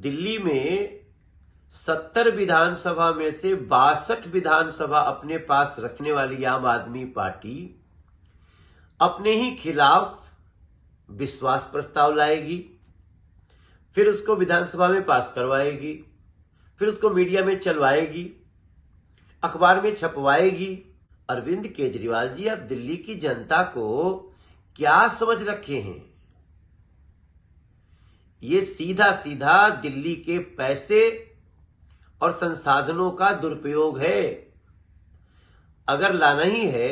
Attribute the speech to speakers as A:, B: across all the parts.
A: दिल्ली में सत्तर विधानसभा में से बासठ विधानसभा अपने पास रखने वाली आम आदमी पार्टी अपने ही खिलाफ विश्वास प्रस्ताव लाएगी फिर उसको विधानसभा में पास करवाएगी फिर उसको मीडिया में चलवाएगी अखबार में छपवाएगी अरविंद केजरीवाल जी आप दिल्ली की जनता को क्या समझ रखे हैं ये सीधा सीधा दिल्ली के पैसे और संसाधनों का दुरुपयोग है अगर लाना ही है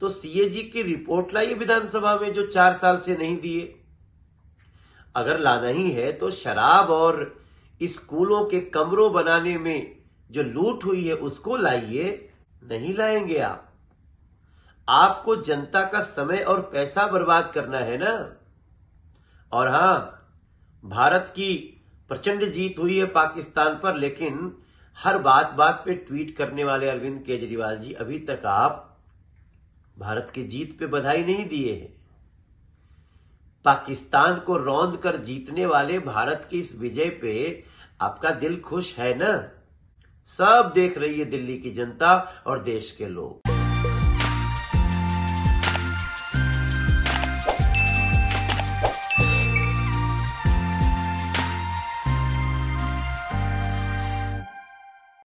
A: तो सीएजी की रिपोर्ट लाइए विधानसभा में जो चार साल से नहीं दिए अगर लाना ही है तो शराब और स्कूलों के कमरों बनाने में जो लूट हुई है उसको लाइए नहीं लाएंगे आप आपको जनता का समय और पैसा बर्बाद करना है ना और हां भारत की प्रचंड जीत हुई है पाकिस्तान पर लेकिन हर बात बात पे ट्वीट करने वाले अरविंद केजरीवाल जी अभी तक आप भारत की जीत पे बधाई नहीं दिए हैं पाकिस्तान को रौंद कर जीतने वाले भारत की इस विजय पे आपका दिल खुश है ना सब देख रही है दिल्ली की जनता और देश के लोग